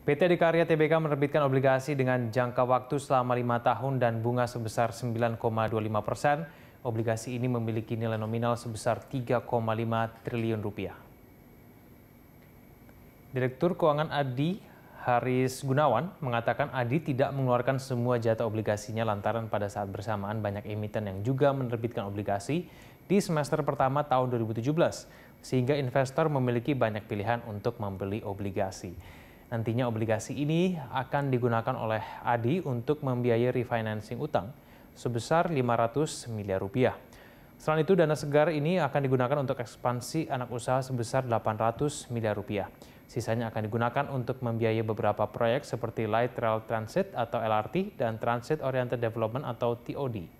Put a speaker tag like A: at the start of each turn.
A: PT Adikarya Tbk menerbitkan obligasi dengan jangka waktu selama lima tahun dan bunga sebesar 9,25 persen. Obligasi ini memiliki nilai nominal sebesar 3,5 triliun rupiah. Direktur Keuangan Adi Haris Gunawan mengatakan Adi tidak mengeluarkan semua jatah obligasinya lantaran pada saat bersamaan banyak emiten yang juga menerbitkan obligasi di semester pertama tahun 2017 sehingga investor memiliki banyak pilihan untuk membeli obligasi. Nantinya obligasi ini akan digunakan oleh Adi untuk membiayai refinancing utang sebesar 500 miliar rupiah. Selain itu, dana segar ini akan digunakan untuk ekspansi anak usaha sebesar 800 miliar rupiah. Sisanya akan digunakan untuk membiayai beberapa proyek seperti Light Rail Transit atau LRT dan Transit Oriented Development atau TOD.